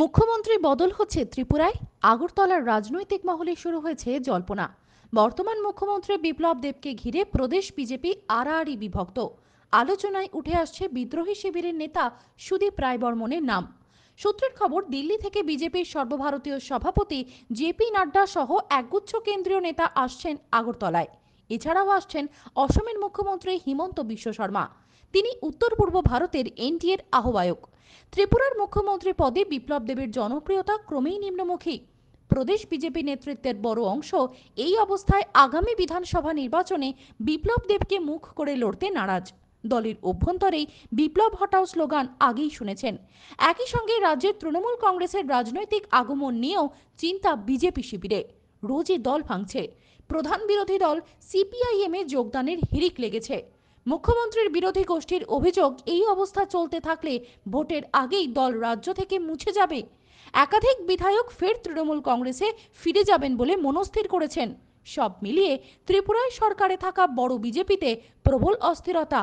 মুখ্যমন্ত্রী বদল হচ্ছে ত্রিপুরায় আগরতলার রাজনৈতিক মহলে শুরু হয়েছে জল্পনা বর্তমান মুখ্যমন্ত্রী বিপ্লব দেবকে ঘিরে প্রদেশ বিজেপি আড়াআড়ি বিভক্ত আলোচনায় উঠে আসছে বিদ্রোহী শিবিরের নেতা সুদীপ রায়বর্মনের নাম সূত্রের খবর দিল্লি থেকে বিজেপির সর্বভারতীয় সভাপতি জেপি নাড্ডা সহ একগুচ্ছ কেন্দ্রীয় নেতা আসছেন আগরতলায় এছাড়াও আসছেন অসমের মুখ্যমন্ত্রী হিমন্ত বিশ্ব শর্মা তিনি উত্তর পূর্ব ভারতের এনটিএর আহ্বায়ক ত্রিপুরার মুখ্যমন্ত্রী পদে বিপ্লব দেবের জনপ্রিয়তা ক্রমেই নিম্নমুখী প্রদেশ বিজেপি নেতৃত্বের বড় অংশ এই অবস্থায় আগামী বিধানসভা নির্বাচনে বিপ্লব দেবকে মুখ করে লড়তে নারাজ দলের অভ্যন্তরেই বিপ্লব হটাও স্লোগান আগেই শুনেছেন একই সঙ্গে রাজ্যের তৃণমূল কংগ্রেসের রাজনৈতিক আগমন নিয়েও চিন্তা বিজেপি শিবিরে রোজই দল ভাঙছে প্রধান বিরোধী দল সিপিআইএম এ যোগদানের হিড়িক লেগেছে মুখ্যমন্ত্রীর বিরোধী গোষ্ঠীর অভিযোগ এই অবস্থা চলতে থাকলে ভোটের আগেই দল রাজ্য থেকে মুছে যাবে একাধিক বিধায়ক ফের তৃণমূল কংগ্রেসে ফিরে যাবেন বলে মনস্থির করেছেন সব মিলিয়ে ত্রিপুরায় সরকারে থাকা বড় বিজেপিতে প্রবল অস্থিরতা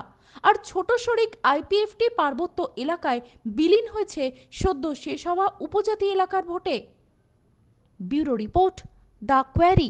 আর ছোট শরিক আইপিএফটি পার্বত্য এলাকায় বিলীন হয়েছে সদ্য শেষ হওয়া উপজাতি এলাকার ভোটে ব্যুরো রিপোর্ট দ্য কোয়ারি